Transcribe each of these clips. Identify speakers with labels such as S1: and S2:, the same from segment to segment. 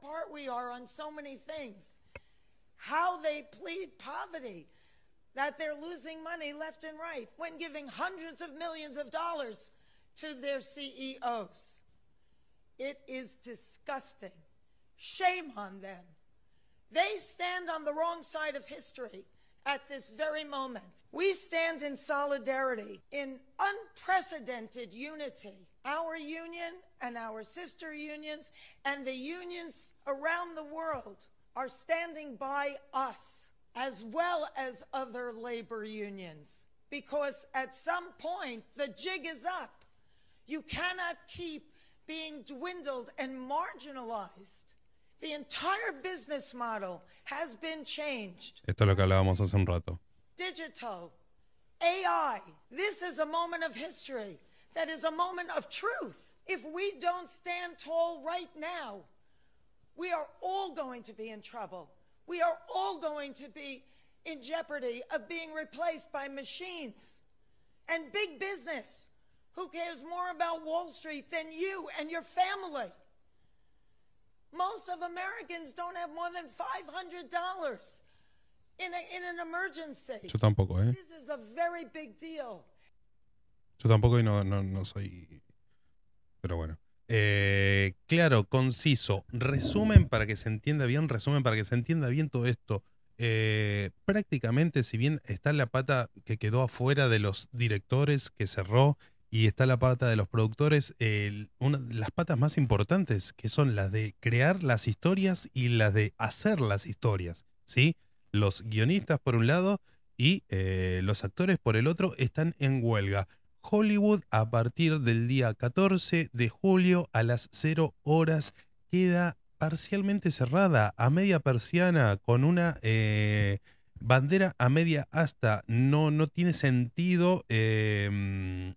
S1: apart we are on so many things. How they plead poverty, that they're losing money left and right when giving hundreds of millions of dollars to their CEOs. It is disgusting. Shame on them. They stand on the wrong side of history at this very moment. We stand in solidarity, in unprecedented unity our union and our sister unions and the unions around the world are standing by us as well as other labor unions because at some point the jig is up. You cannot keep being dwindled and marginalized. The entire business model has been changed.
S2: Esto es lo que hablábamos hace un rato.
S1: Digital, AI, this is a moment of history that is a moment of truth. If we don't stand tall right now, we are all going to be in trouble. We are all going to be in jeopardy of being replaced by machines and big business. Who cares more about Wall Street than you and your family? Most of Americans don't have more than $500 in, a, in an emergency. Yo tampoco, ¿eh? This is a very big deal.
S2: Yo tampoco y no, no, soy. Pero bueno. Eh, claro, conciso. Resumen para que se entienda bien, resumen para que se entienda bien todo esto. Eh, prácticamente, si bien está la pata que quedó afuera de los directores que cerró y está la pata de los productores, las patas más importantes que son las de crear las historias y las de hacer las historias, ¿sí? Los guionistas por un lado y eh, los actores por el otro están en huelga. Hollywood a partir del día 14 de julio a las 0 horas. Queda parcialmente cerrada, a media persiana, con una eh, bandera a media asta. No, no tiene sentido em,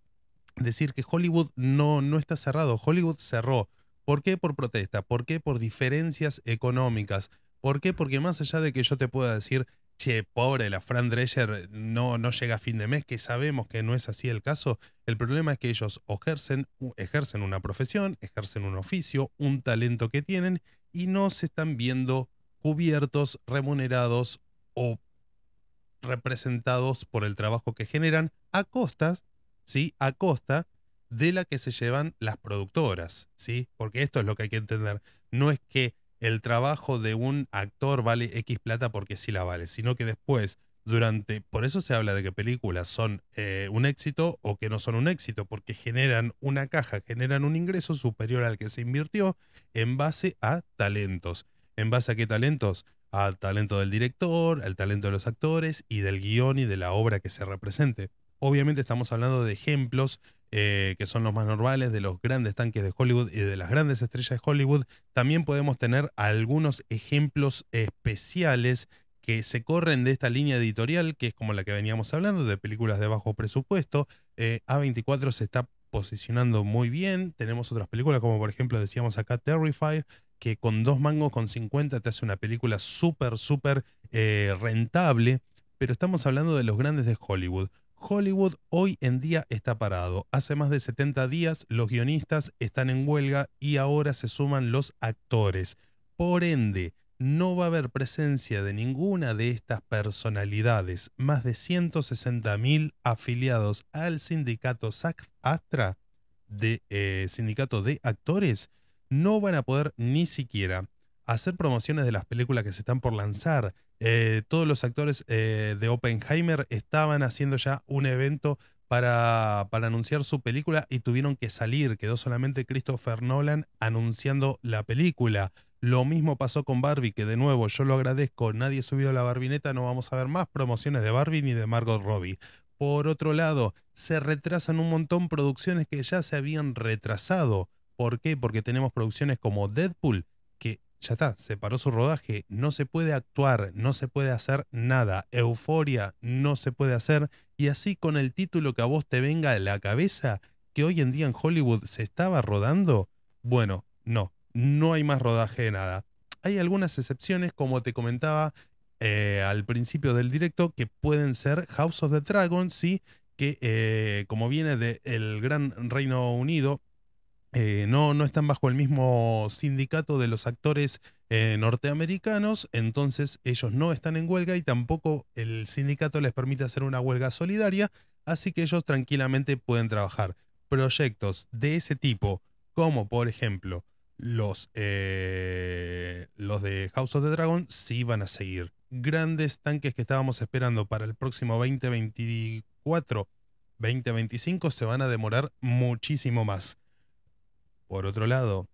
S2: decir que Hollywood no, no está cerrado. Hollywood cerró. ¿Por qué? Por protesta. ¿Por qué? Por diferencias económicas. ¿Por qué? Porque más allá de que yo te pueda decir che, pobre, la Fran Drescher no, no llega a fin de mes, que sabemos que no es así el caso. El problema es que ellos ejercen, ejercen una profesión, ejercen un oficio, un talento que tienen y no se están viendo cubiertos, remunerados o representados por el trabajo que generan a costas, ¿sí? A costa de la que se llevan las productoras, ¿sí? Porque esto es lo que hay que entender. No es que el trabajo de un actor vale X plata porque sí la vale, sino que después, durante, por eso se habla de que películas son eh, un éxito o que no son un éxito, porque generan una caja, generan un ingreso superior al que se invirtió en base a talentos. ¿En base a qué talentos? Al talento del director, al talento de los actores y del guión y de la obra que se represente. Obviamente estamos hablando de ejemplos eh, que son los más normales, de los grandes tanques de Hollywood y de las grandes estrellas de Hollywood, también podemos tener algunos ejemplos especiales que se corren de esta línea editorial, que es como la que veníamos hablando, de películas de bajo presupuesto. Eh, A24 se está posicionando muy bien. Tenemos otras películas, como por ejemplo decíamos acá Terrifier, que con dos mangos con 50 te hace una película súper, súper eh, rentable. Pero estamos hablando de los grandes de Hollywood. Hollywood hoy en día está parado. Hace más de 70 días los guionistas están en huelga y ahora se suman los actores. Por ende, no va a haber presencia de ninguna de estas personalidades. Más de 160.000 afiliados al sindicato SAC Astra, de, eh, sindicato de actores, no van a poder ni siquiera hacer promociones de las películas que se están por lanzar. Eh, todos los actores eh, de Oppenheimer estaban haciendo ya un evento para, para, anunciar su película y tuvieron que salir. Quedó solamente Christopher Nolan anunciando la película. Lo mismo pasó con Barbie, que de nuevo yo lo agradezco, nadie ha subido la barbineta, no vamos a ver más promociones de Barbie ni de Margot Robbie. Por otro lado, se retrasan un montón producciones que ya se habían retrasado. ¿Por qué? Porque tenemos producciones como Deadpool, ya está, se paró su rodaje, no se puede actuar, no se puede hacer nada, euforia no se puede hacer, y así con el título que a vos te venga a la cabeza, que hoy en día en Hollywood se estaba rodando, bueno, no, no hay más rodaje de nada. Hay algunas excepciones, como te comentaba eh, al principio del directo, que pueden ser House of the Dragon, sí, que eh, como viene del gran Reino Unido, eh, no, no están bajo el mismo sindicato de los actores eh, norteamericanos, entonces ellos no están en huelga y tampoco el sindicato les permite hacer una huelga solidaria, así que ellos tranquilamente pueden trabajar. Proyectos de ese tipo, como por ejemplo los, eh, los de House of the Dragon, sí van a seguir. Grandes tanques que estábamos esperando para el próximo 2024, 2025 se van a demorar muchísimo más. Por otro lado,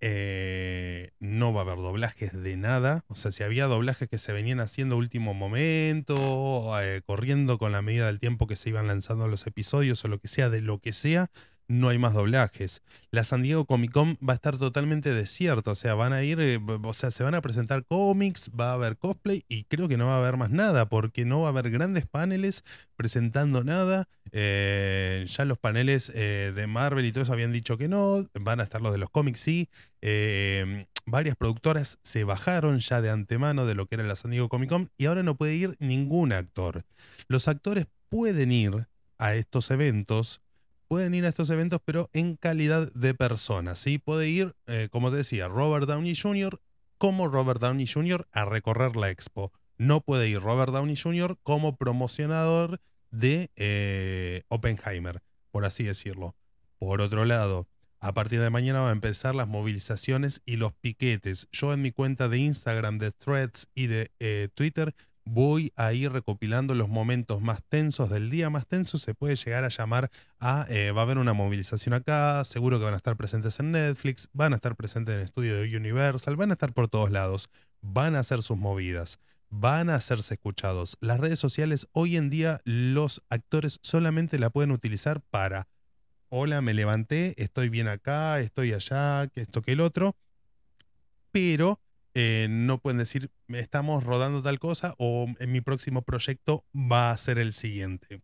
S2: eh, no va a haber doblajes de nada. O sea, si había doblajes que se venían haciendo último momento, eh, corriendo con la medida del tiempo que se iban lanzando los episodios o lo que sea, de lo que sea, no hay más doblajes. La San Diego Comic Con va a estar totalmente desierta, o sea, van a ir, eh, o sea, se van a presentar cómics, va a haber cosplay y creo que no va a haber más nada, porque no va a haber grandes paneles presentando nada. Eh, ya los paneles eh, de Marvel y todo eso habían dicho que no, van a estar los de los cómics, sí. Em, varias productoras se bajaron ya de antemano de lo que era la San Diego Comic Con y ahora no puede ir ningún actor. Los actores pueden ir a estos eventos pueden ir a estos eventos, pero en calidad de persona. ¿sí? Puede ir, eh, como te decía, Robert Downey Jr. como Robert Downey Jr. a recorrer la expo. No puede ir Robert Downey Jr. como promocionador de eh, Oppenheimer, por así decirlo. Por otro lado, a partir de mañana van a empezar las movilizaciones y los piquetes. Yo en mi cuenta de Instagram, de Threads y de eh, Twitter voy a ir recopilando los momentos más tensos del día. Más tenso se puede llegar a llamar a, eh, va a haber una movilización acá, seguro que van a estar presentes en Netflix, van a estar presentes en el estudio de Universal, van a estar por todos lados, van a hacer sus movidas, van a hacerse escuchados. Las redes sociales hoy en día los actores solamente la pueden utilizar para, hola, me levanté, estoy bien acá, estoy allá, que esto que el otro, pero eh, no pueden decir, estamos rodando tal cosa o en mi próximo proyecto va a ser el siguiente.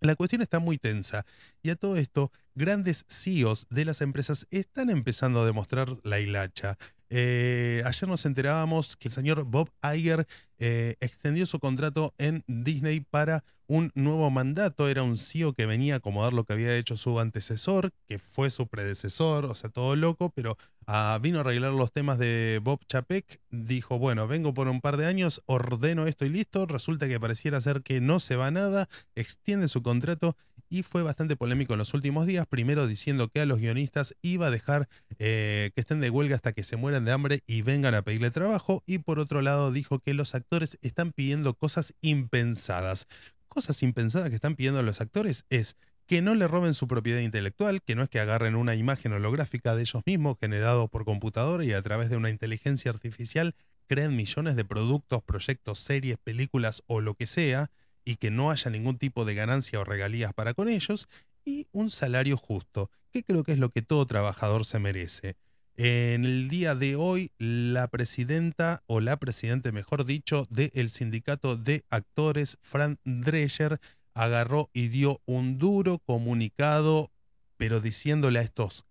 S2: La cuestión está muy tensa y a todo esto, grandes CEOs de las empresas están empezando a demostrar la hilacha. Eh, ayer nos enterábamos que el señor Bob Iger eh, extendió su contrato en Disney para un nuevo mandato. Era un CEO que venía a acomodar lo que había hecho su antecesor, que fue su predecesor, o sea, todo loco, pero ah, vino a arreglar los temas de Bob Chapek. Dijo, bueno, vengo por un par de años, ordeno esto y listo. Resulta que pareciera ser que no se va nada, extiende su contrato y fue bastante polémico en los últimos días, primero diciendo que a los guionistas iba a dejar eh, que estén de huelga hasta que se mueran de hambre y vengan a pedirle trabajo, y por otro lado dijo que los actores están pidiendo cosas impensadas. Cosas impensadas que están pidiendo los actores es que no le roben su propiedad intelectual, que no es que agarren una imagen holográfica de ellos mismos generado por computador y a través de una inteligencia artificial creen millones de productos, proyectos, series, películas o lo que sea, y que no haya ningún tipo de ganancia o regalías para con ellos, y un salario justo, que creo que es lo que todo trabajador se merece. En el día de hoy, la presidenta, o la presidente, mejor dicho, del sindicato de actores, Fran Drescher, agarró y dio un duro comunicado, pero diciéndole a estos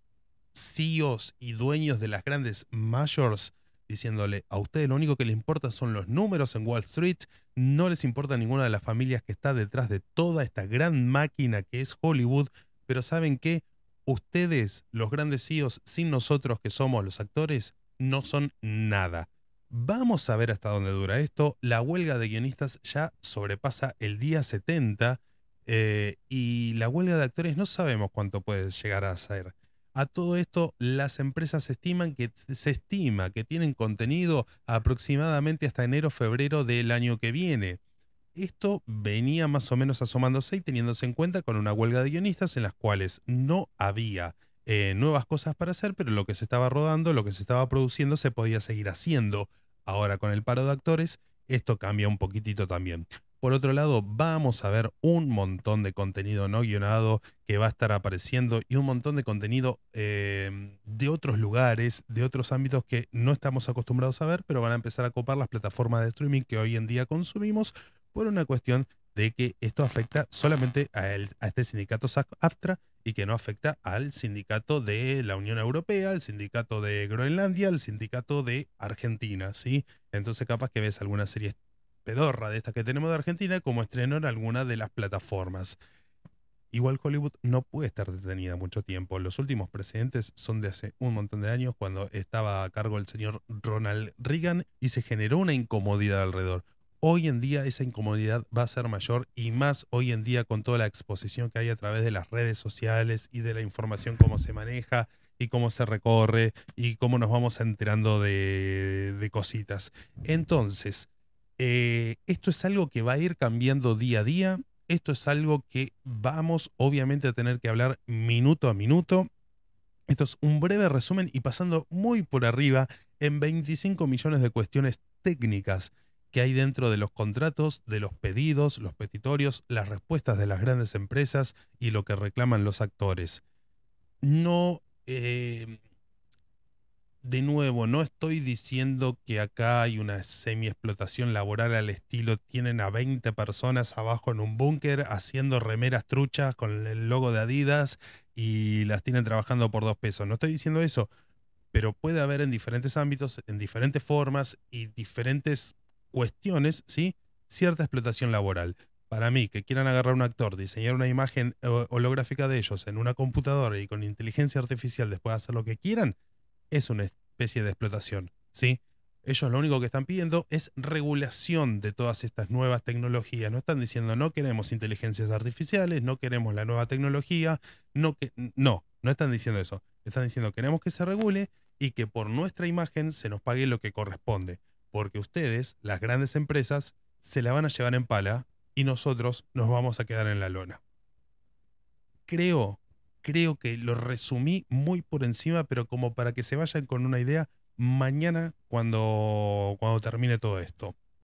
S2: CEOs y dueños de las grandes majors diciéndole, a ustedes lo único que les importa son los números en Wall Street, no les importa ninguna de las familias que está detrás de toda esta gran máquina que es Hollywood, pero ¿saben que Ustedes, los grandes CEOs, sin nosotros que somos los actores, no son nada. Vamos a ver hasta dónde dura esto. La huelga de guionistas ya sobrepasa el día 70 eh, y la huelga de actores no sabemos cuánto puede llegar a ser. A todo esto, las empresas estiman que se estima que tienen contenido aproximadamente hasta enero febrero del año que viene. Esto venía más o menos asomándose y teniéndose en cuenta con una huelga de guionistas en las cuales no había eh, nuevas cosas para hacer, pero lo que se estaba rodando, lo que se estaba produciendo, se podía seguir haciendo. Ahora con el paro de actores, esto cambia un poquitito también. Por otro lado, vamos a ver un montón de contenido no guionado que va a estar apareciendo y un montón de contenido em, de otros lugares, de otros ámbitos que no estamos acostumbrados a ver, pero van a empezar a copar las plataformas de streaming que hoy en día consumimos por una cuestión de que esto afecta solamente a, este sindicato AFTRA y que no afecta al sindicato de la Unión Europea, al sindicato de Groenlandia, al sindicato de Argentina, ¿sí? Entonces capaz que ves alguna serie pedorra de estas que tenemos de Argentina como estreno en alguna de las plataformas. Igual Hollywood no puede estar detenida mucho tiempo. Los últimos precedentes son de hace un montón de años cuando estaba a cargo el señor Ronald Reagan y se generó una incomodidad alrededor. Hoy en día esa incomodidad va a ser mayor y más hoy en día con toda la exposición que hay a través de las redes sociales y de la información cómo se maneja y cómo se recorre y cómo nos vamos enterando de, de cositas. Entonces, eh, esto es algo que va a ir cambiando día a día. Esto es algo que vamos obviamente a tener que hablar minuto a minuto. Esto es un breve resumen y pasando muy por arriba en 25 millones de cuestiones técnicas que hay dentro de los contratos, de los pedidos, los petitorios, las respuestas de las grandes empresas y lo que reclaman los actores. No, eh, de nuevo, no estoy diciendo que acá hay una semi-explotación laboral al estilo tienen a 20 personas abajo en un búnker haciendo remeras truchas con el logo de Adidas y las tienen trabajando por dos pesos. No estoy diciendo eso, pero puede haber en diferentes ámbitos, en diferentes formas y diferentes cuestiones, ¿sí? Cierta explotación laboral. Para mí, que quieran agarrar a un actor, diseñar una imagen eh, holográfica de ellos en una computadora y con inteligencia artificial después hacer lo que quieran, es una especie de explotación, ¿sí? Ellos lo único que están pidiendo es regulación de todas estas nuevas tecnologías. No están diciendo no queremos inteligencias artificiales, no queremos la nueva tecnología, no no, no están diciendo eso. Están diciendo queremos que se regule y que por nuestra imagen se nos pague lo que corresponde, porque ustedes, las grandes empresas, se la van a llevar en pala y nosotros nos vamos a quedar en la lona. Creo creo que lo resumí muy por encima, pero como para que se vayan con una idea mañana cuando, cuando termine todo esto.